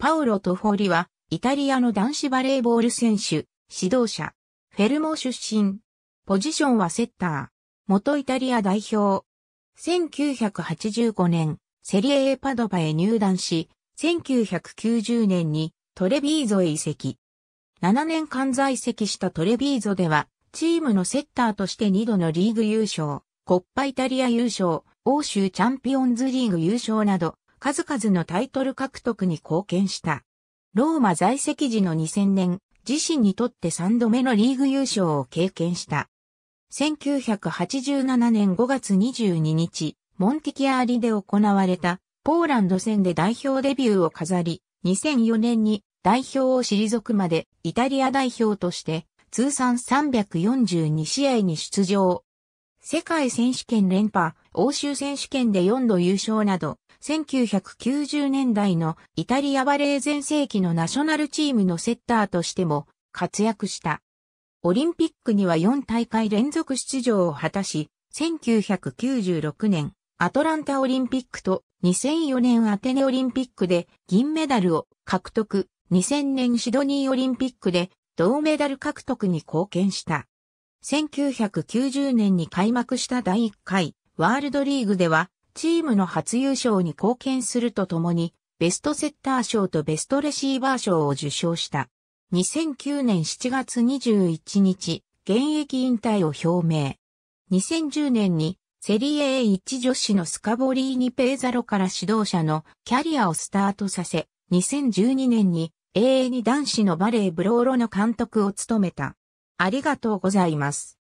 パウロ・トフォリは、イタリアの男子バレーボール選手、指導者、フェルモ出身。ポジションはセッター。元イタリア代表。1985年、セリエ A パドバへ入団し、1990年にトレビーゾへ移籍。7年間在籍したトレビーゾでは、チームのセッターとして2度のリーグ優勝、コッパイタリア優勝、欧州チャンピオンズリーグ優勝など、数々のタイトル獲得に貢献した。ローマ在籍時の2000年、自身にとって3度目のリーグ優勝を経験した。1987年5月22日、モンティキアーリで行われたポーランド戦で代表デビューを飾り、2004年に代表を退くまでイタリア代表として通算342試合に出場。世界選手権連覇、欧州選手権で4度優勝など、1990年代のイタリアバレー全盛期のナショナルチームのセッターとしても活躍した。オリンピックには4大会連続出場を果たし、1996年アトランタオリンピックと2004年アテネオリンピックで銀メダルを獲得、2000年シドニーオリンピックで銅メダル獲得に貢献した。1990年に開幕した第1回ワールドリーグではチームの初優勝に貢献するとともに、ベストセッター賞とベストレシーバー賞を受賞した。2009年7月21日、現役引退を表明。2010年にセリエ A1 女子のスカボリーニ・ペーザロから指導者のキャリアをスタートさせ、2012年に a に男子のバレーブローロの監督を務めた。ありがとうございます。